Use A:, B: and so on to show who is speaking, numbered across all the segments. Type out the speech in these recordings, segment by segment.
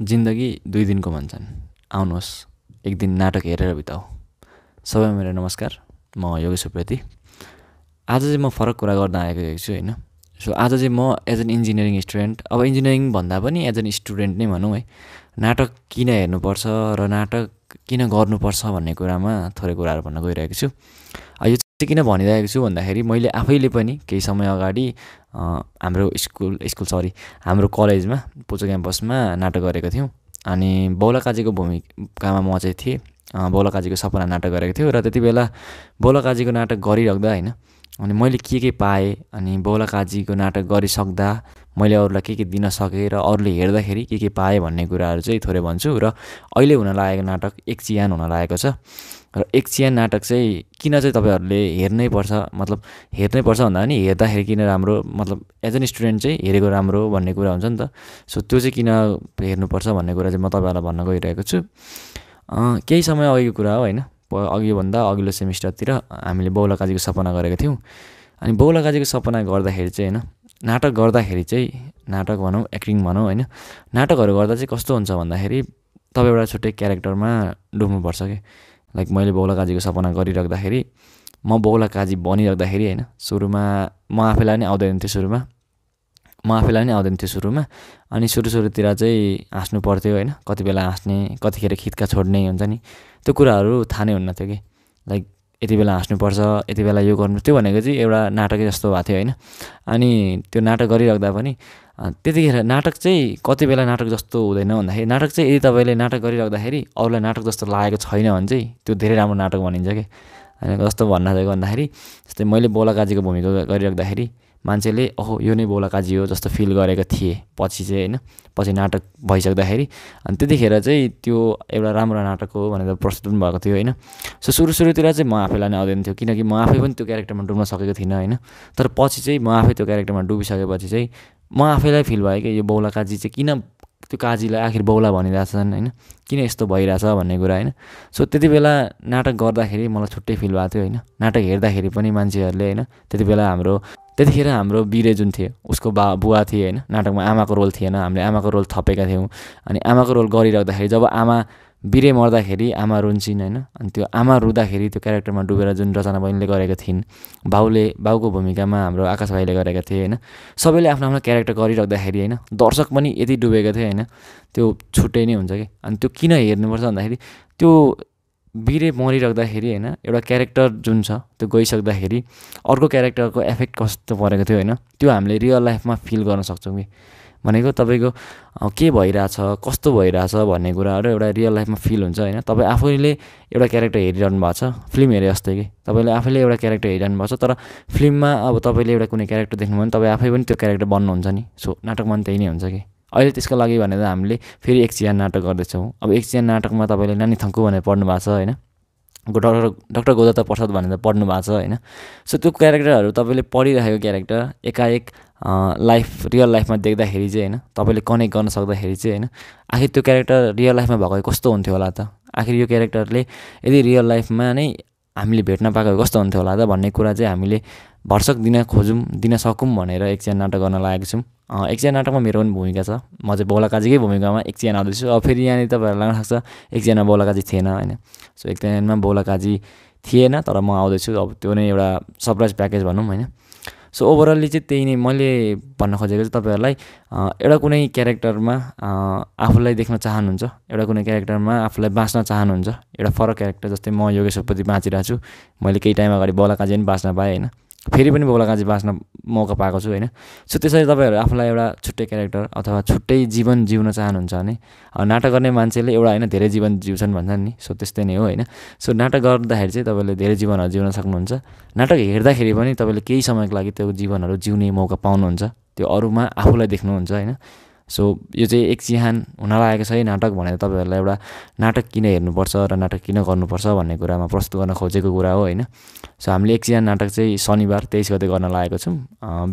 A: जिन्दगी दुई दिनको भन्छन् आउनुहोस् एक दिन नाटक हेरेर बिताऊ सबै मेरो नमस्कार म योगेश सुप्रेती आज चाहिँ म फरक कुरा गर्न आएको छु होइन सो आज चाहिँ म एज एन इन्जिनियरिङ स्टुडेन्ट अब इन्जिनियरिङ भन्दा पनि एज एन स्टुडेन्ट नै भनौँ है नाटक किन हेर्नुपर्छ र नाटक किन गर्नुपर्छ भन्ने कुरामा थोरै कुराहरू भन्न गइरहेको छु चाहिँ किन भनिरहेको छु भन्दाखेरि मैले आफैले पनि केही समय अगाडि हाम्रो स्कुल स्कुल सरी हाम्रो कलेजमा पोचो क्याम्पसमा नाटक गरेको थियौँ अनि बौलाकाजीको भूमिकामा म चाहिँ थिएँ बौलाकाजीको सपना नाटक गरेको थियो र त्यति बेला बौलाकाजीको नाटक गरिरहँदा होइन अनि मैले के के पाएँ अनि बौलाकाजीको नाटक गरिसक्दा मैले अरूलाई के के दिन सकेँ र अरूले हेर्दाखेरि के के पाएँ भन्ने कुराहरू चाहिँ थोरै भन्छु र अहिले हुन लागेको नाटक एक चियान हुन लागेको छ र एक चिया नाटक चाहिँ किन चाहिँ तपाईँहरूले पर्छ मतलब हेर्नै पर्छ भन्दा पनि हेर्दाखेरि किन राम्रो मतलब एज एन स्टुडेन्ट चाहिँ हेरेको राम्रो भन्ने कुरा हुन्छ नि त सो त्यो चाहिँ किन हेर्नुपर्छ भन्ने कुरा चाहिँ म तपाईँहरूलाई भन्न गइरहेको छु केही समय अघिको कुरा हो होइन अघिभन्दा अघिल्लो सेमिस्टरतिर हामीले बौलाकाजीको सपना गरेको थियौँ अनि बौलाकाजीको सपना गर्दाखेरि चाहिँ होइन नाटक गर्दाखेरि चाहिँ नाटक भनौँ एक्टिङ भनौँ होइन नाटकहरू गर्दा चाहिँ कस्तो हुन्छ भन्दाखेरि तपाईँ एउटा छुट्टै क्यारेक्टरमा डुब्नुपर्छ कि लाइक मैले बौला काजीको सपना गरिराख्दाखेरि म बौला काजी बनिराख्दाखेरि होइन सुरुमा म आफैलाई नै आउँदैन थियो सुरुमा म आफैलाई नै आउँदैन थियो सुरुमा अनि सुरु सुरुतिर चाहिँ हाँस्नु पर्थ्यो होइन कति बेला हाँस्ने कतिखेर खिच्का छोड्ने हुन्छ नि त्यो कुराहरू थाहा नै हुन्न थियो कि लाइक यति बेला हाँस्नुपर्छ यति बेला यो गर्नु त्यो भनेको चाहिँ एउटा नाटकै जस्तो भएको थियो होइन अनि त्यो नाटक गरिराख्दा पनि त्यतिखेर नाटक चाहिँ कति बेला नाटक जस्तो हुँदैन भन्दाखेरि नाटक चाहिँ यदि तपाईँले नाटक गरिराख्दाखेरि अरूलाई नाटक जस्तो लागेको छैन भने चाहिँ त्यो धेरै राम्रो नाटक भनिन्छ कि होइन जस्तो भन्न खोजेको भन्दाखेरि जस्तै मैले बोलाकाजीको भूमिका गरिराख्दाखेरि मान्छेले ओहो यो नै बोलाकाजी हो जस्तो फिल गरेको थिएँ पछि चाहिँ होइन पछि नाटक भइसक्दाखेरि अनि त्यतिखेर चाहिँ त्यो एउटा राम्रो नाटक हो भनेर प्रस्तुत पनि भएको थियो होइन सो सुरु सुरुतिर चाहिँ म आफैलाई नै आउँदैन थियो किनकि म आफै पनि त्यो क्यारेक्टरमा डुब्न सकेको थिइनँ होइन तर पछि चाहिँ म आफै त्यो क्यारेक्टरमा डुबिसकेपछि चाहिँ म आफैलाई फिल भयो कि यो बौला काजी चाहिँ किन त्यो काजीलाई आखिर बौला भनिरहेछन् होइन किन यस्तो भइरहेछ भन्ने कुरा होइन सो त्यति बेला नाटक गर्दाखेरि मलाई छुट्टै फिल भएको थियो होइन नाटक हेर्दाखेरि पनि मान्छेहरूले होइन त्यति बेला हाम्रो त्यतिखेर हाम्रो बिरे जुन थियो उसको बा बुवा थिए होइन नाटकमा आमाको रोल थिएन हामीले आमाको रोल थपेका थियौँ अनि आमाको रोल गरिराख्दाखेरि जब आमा बिरे मर्दाखेरि आमा रुन्छिन् होइन अनि त्यो आमा रुँदाखेरि त्यो क्यारेक्टरमा डुबेर जुन रचना बहिनीले गरेका थिइन् बाउले बाउको भूमिकामा हाम्रो आकाश भाइले गरेका थिए होइन सबैले आफ्नो आफ्नो क्यारेक्टर गरिराख्दाखेरि होइन दर्शक पनि यति डुबेको थिए होइन त्यो छुट्टै नै हुन्छ कि अनि त्यो किन हेर्नुपर्छ भन्दाखेरि त्यो बिरे मरिराख्दाखेरि होइन एउटा क्यारेक्टर जुन छ त्यो गइसक्दाखेरि अर्को क्यारेक्टरको एफेक्ट कस्तो परेको थियो होइन त्यो हामीले रियल लाइफमा फिल गर्न सक्छौँ कि भनेको तपाईँको के भइरहेछ कस्तो भइरहेछ भन्ने कुराहरू एउटा रियल लाइफमा फिल हुन्छ होइन तपाईँ आफैले एउटा क्यारेक्टर हेरिरहनु भएको छ फिल्म हेरे जस्तै कि तपाईँले आफैले एउटा क्यारेक्टर हेरिरहनु भएको छ तर फिल्ममा अब तपाईँले एउटा कुनै क्यारेक्टर देख्नुभयो भने तपाईँ आफै पनि त्यो क्यारेक्टर बन्नुहुन्छ नि सो नाटकमा पनि त्यही नै हुन्छ कि अहिले त्यसको लागि भनेर हामीले फेरि एक चिया नाटक गर्दैछौँ अब एक चिया नाटकमा तपाईँले नानी थङ्कु भनेर पढ्नु भएको छ होइन डक्टर डक्टर गोदत्त प्रसाद भनेर पढ्नु भएको छ होइन सो त्यो क्यारेक्टरहरू तपाईँले पढिरहेको क्यारेक्टर एकाएक लाइफ रियल लाइफमा देख्दाखेरि चाहिँ होइन तपाईँले कनेक्ट गर्न सक्दाखेरि चाहिँ होइन आखिर त्यो क्यारेक्टर रियल लाइफमा भएको कस्तो हुन्थ्यो होला त आखिर यो क्यारेक्टरले यदि रियल लाइफमा नै हामीले भेट्न पाएको कस्तो हुन्थ्यो होला त भन्ने कुरा चाहिँ हामीले भर्सक दिन खोजौँ दिन सकौँ भनेर एकजना नाटक गर्न लागेको छौँ एकजना नाटकमा मेरो पनि भूमिका छ म चाहिँ बौलाकाजीकै भूमिकामा एकजना आउँदैछु अब फेरि यहाँनिर तपाईँहरूलाई लाग्न सक्छ एकजना बौलाकाजी थिएन होइन सो एकजनामा बौलाकाजी थिएन तर म आउँदैछु अब त्यो नै एउटा सरप्राइज प्याकेज भनौँ होइन सो ओभरअल्ली चाहिँ त्यही नै मैले भन्न खोजेको चाहिँ तपाईँहरूलाई एउटा कुनै क्यारेक्टरमा आफूलाई देख्न चाहनुहुन्छ एउटा कुनै क्यारेक्टरमा आफूलाई बाँच्न चाहनुहुन्छ एउटा फरक क्यारेक्टर जस्तै म योगेश्वरपति बाँचिरहेको छु मैले केही टाइम अगाडि बलाकाजी पनि बाँच्न पाएँ होइन फेरि पनि बौलाकाजी बाँच्न मौका पाएको छु होइन सो त्यसरी तपाईँहरू आफूलाई एउटा छुट्टै क्यारेक्टर अथवा छुट्टै जीवन जिउन चाहनुहुन्छ भने नाटक गर्ने मान्छेले एउटा होइन धेरै जीवन जिउँछन् भन्छन् नि सो त्यस्तै नै हो होइन सो नाटक गर्दाखेरि चाहिँ तपाईँले धेरै जीवनहरू जिउन सक्नुहुन्छ नाटक हेर्दाखेरि पनि तपाईँले केही समयको लागि त्यो जीवनहरू जिउने मौका पाउनुहुन्छ त्यो अरूमा आफूलाई देख्नुहुन्छ होइन सो यो चाहिँ एक चिहान हुन लागेको छ है नाटक भनेर तपाईँहरूलाई एउटा नाटक किन हेर्नुपर्छ र नाटक किन गर्नुपर्छ भन्ने कुरामा प्रस्तुत गर्न खोजेको कुरा हो होइन सो हामीले एक चिहान नाटक चाहिँ शनिबार तेइस गते गर्न लागेको छौँ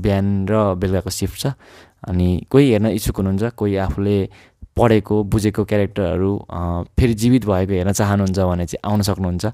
A: बिहान र बेलुकाको सिफ्ट छ अनि कोही हेर्न इच्छुक हुनुहुन्छ कोही आफूले पढेको बुझेको क्यारेक्टरहरू फेरि जीवित भएको हेर्न चाहनुहुन्छ भने चाहिँ आउन सक्नुहुन्छ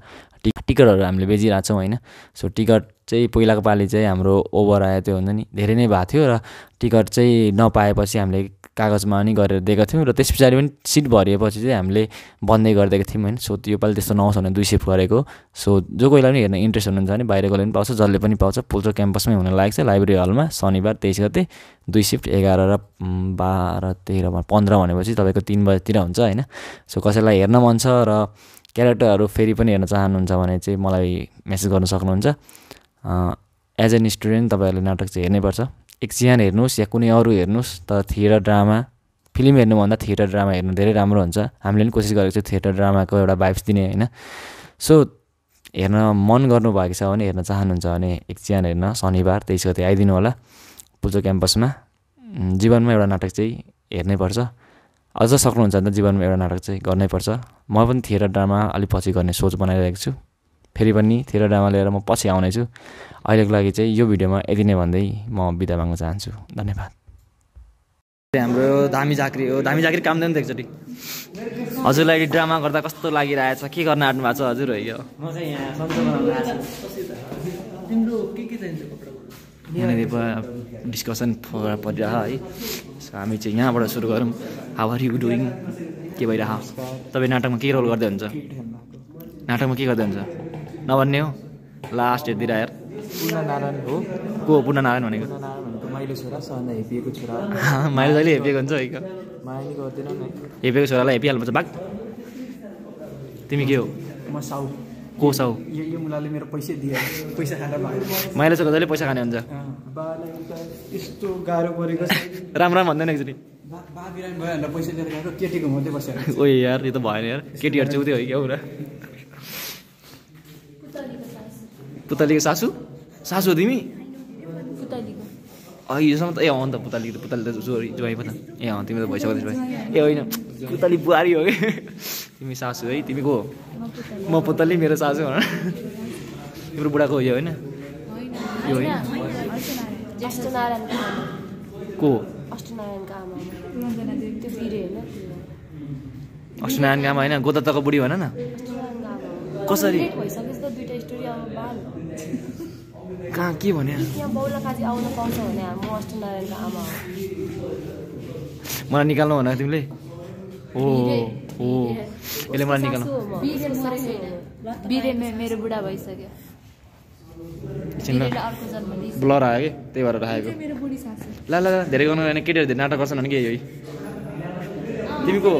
A: टिक टिकटहरू हामीले बेचिरहेको छौँ होइन सो टिकट चाहिँ पहिलाको पालि चाहिँ हाम्रो ओभर आयो त्यो हुन्छ नि धेरै नै भएको थियो र टिकट चाहिँ नपाएपछि हामीले कागजमा पनि गरेर दिएको थियौँ र त्यस पछाडि पनि सिट भरिएपछि चाहिँ हामीले बन्दै गरिदिएको थियौँ होइन सो त्यो पालि त्यस्तो नहोस् भने दुई सिफ्ट गरेको सो जो कोहीलाई पनि हेर्न इन्ट्रेस्ट हुनुहुन्छ भने बाहिरकोले पनि पाउँछ जसले पनि पाउँछ पुल्चो क्याम्पसमै हुन लागेको छ लाइब्रेरी हलमा शनिबार तेइस गते दुई सिफ्ट एघार र बाह्र तेह्र पन्ध्र भनेपछि तपाईँको तिन बजीतिर हुन्छ होइन सो कसैलाई हेर्न मन छ र क्यारेक्टरहरू फेरि पनि हेर्न चाहनुहुन्छ भने चाहिँ मलाई मेसेज गर्न सक्नुहुन्छ एज एन स्टुडेन्ट तपाईँहरूले नाटक चाहिँ हेर्नैपर्छ एक सिहान हेर्नुहोस् या कुनै अरू हेर्नुहोस् तर थिएटर ड्रामा फिल्म हेर्नुभन्दा थिएटर ड्रामा हेर्नु धेरै राम्रो हुन्छ हामीले पनि कोसिस गरेको छौँ थिएटर ड्रामाको एउटा भाइब्स दिने होइन सो हेर्न मन गर्नुभएको छ भने हेर्न चाहनुहुन्छ भने एक चिहान हेर्न शनिबार तेइस गते आइदिनु होला पुजो क्याम्पसमा जीवनमा एउटा नाटक चाहिँ हेर्नैपर्छ अझ सक्नुहुन्छ भने त जीवनमा एउटा नाटक चाहिँ गर्नैपर्छ म पनि थिएटर ड्रामा अलिक पछि गर्ने सोच बनाइरहेको छु फेरि पनि थिएटर ड्रामा लिएर म पछि आउनेछु अहिलेको लागि चाहिँ यो भिडियोमा यति नै भन्दै म बिदा माग्न चाहन्छु धन्यवाद हाम्रो धामी झाँक्री हो धामी झाँक्री काम दिनु त एकचोटि हजुरलाई ड्रामा गर्दा कस्तो लागिरहेछ के गर्न आँट्नु भएको छ हजुर हो यो म डिस्कसन परिरह है हामी चाहिँ यहाँबाट सुरु गरौँ हाउ आर यु डुइङ के भइरह तपाईँ नाटकमा के रोल गर्दै हुन्छ नाटकमा के गर्दै हुन्छ नभन्ने हो लास्ट हेरिदिएर यार पूर्णनारायण हो को पूर्णनारायण भनेको माइलो छोरा सन्दा हेपिएको छोरा माइलो जहिले हेपिएको हुन्छ है गर्दैन हेपेको छोरालाई हेपिहाल्नुपर्छ भाग तिमी के हो म साउ को साउ यो मुलाले मेरो पैसा दिए पैसा खाएर माइलो छोरा जहिले पैसा खाने हुन्छ यस्तो गाह्रो परेको राम राम भन्दैन एकचोटि बा भयो पैसा केटीको ओ यार यो त भएन यार केटीहरू चाहिँ उतै हो क्या एउटा पुतलीको सासु सासु हो तिमी अहिलेसम्म त ए अँ त पुतली त पुतली त जोरी जुवाई पो त ए अँ तिमी त भइसक्यो त्यसो भए ए होइन पुतली बुहारी हो कि तिमी सासु है तिमी को म पुतली मेरो सासु भनेर तिम्रो बुढाको यो होइन यो होइन अष्टनारायण आमा को आमा त्यो होइन अष्टनारायणको आमा गोदत्तको बुढी भन न कसरी त स्टोरी अब कहाँ के भन्यो आउन भने म आमा हो मलाई निकाल्नु भनेको तिमीले हो हो यसले मलाई निकाल्नु मेरो बुढा भइसक्यो ब्लर आयो कि त्यही भएर राखेको ल ल धेरै गर्नु होइन केटीहरू धेरै नाटक गर्छन् भने के है तिमीको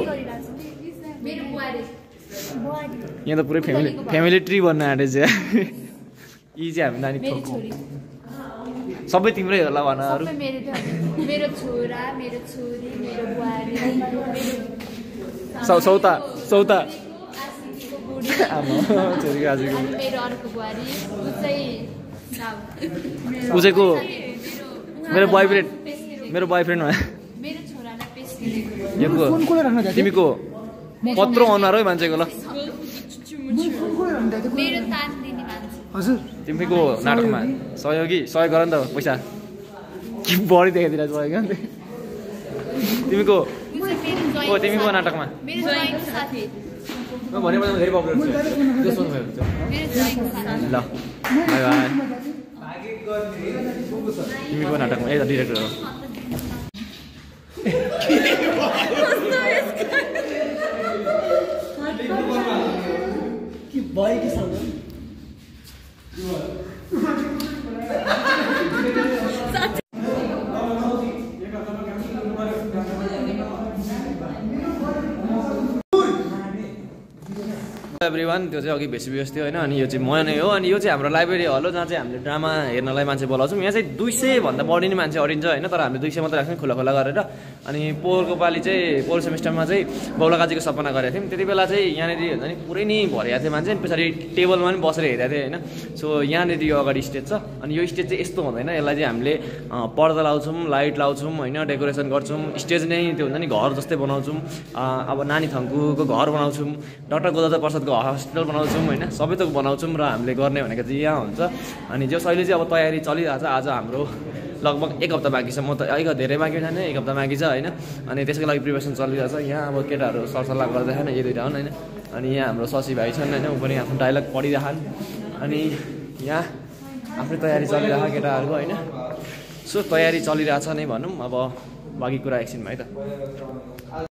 A: यहाँ त पुरै फ्यामिली फ्यामिली ट्री बन्न आँटे चाहिँ यी चाहिँ हामी नानी थोकौँ सबै तिम्रै होला भन सौता सौता बुढी मेरो अर्को बुहारी ऊ चाहिँ ऊ चाहिँ को मेरो बोयफ्रेन्ड मेरो बोयफ्रेन्ड मेरो छोरालाई पेस्किदिएको तिमी को पत्रो अनुहार है मान्छेको ल हजुर तिमीको नाटकमा सहयोगी सहयोग गर नि त पैसा के बढी देखाइदिरहेको सहयोग तिमीको तिमीको नाटकमा म भने भने धेरै पपुलर छु त्यो सोध्नुभयो ल बाई बाई तिमीको नाटकमा ए डिरेक्टर हो वान त्यो चाहिँ अघि बेस थियो होइन अनि यो चाहिँ म नै हो अनि यो चाहिँ हाम्रो लाइब्रेरी हल हो जहाँ चाहिँ हामीले ड्रामा हेर्नलाई मान्छे बोलाउँछौँ यहाँ चाहिँ दुई सयभन्दा बढी नै मान्छे अडिन्छ होइन तर हामीले दुई सय मात्रै राख्छौँ खुला खुला गरेर अनि पोहोरको पालि चाहिँ पोहोर सेमिस्टरमा चाहिँ बौलाकाजीको सपना गरेको थियौँ त्यति बेला चाहिँ यहाँनिर हुन्छ नि पुरै नै भरिएको थियो मान्छे अनि पछाडि टेबलमा पनि बसेर हेरेको थिएँ होइन सो यहाँनिर यो अगाडि स्टेज छ अनि यो स्टेज चाहिँ यस्तो हुँदैन यसलाई चाहिँ हामीले पर्दा लाउँछौँ लाइट लाउँछौँ होइन डेकोरेसन गर्छौँ स्टेज नै त्यो हुन्छ नि घर जस्तै बनाउँछौँ अब नानी थङ्कुको घर बनाउँछौँ डक्टर गोदा प्रसादको हस्पिटल बनाउँछौँ होइन सबै त बनाउँछौँ र हामीले गर्ने भनेको चाहिँ यहाँ हुन्छ अनि जो अहिले चाहिँ अब तयारी चलिरहेको छ आज हाम्रो लगभग एक हप्ता बाँकी छ म त अलिक धेरै बाँकी छैन एक हप्ता बाँकी छ होइन अनि त्यसको लागि प्रिपरेसन चलिरहेको छ यहाँ अब केटाहरू सरसल्लाह गरिरहेको यो दुइटा हुन् होइन अनि यहाँ हाम्रो शशी भाइ छन् होइन ऊ पनि आफ्नो डाइलग पढिरह अनि यहाँ आफ्नै तयारी चलिरहेको केटाहरूको होइन सो तयारी चलिरहेछ नै भनौँ अब बाँकी कुरा एकछिनमा है त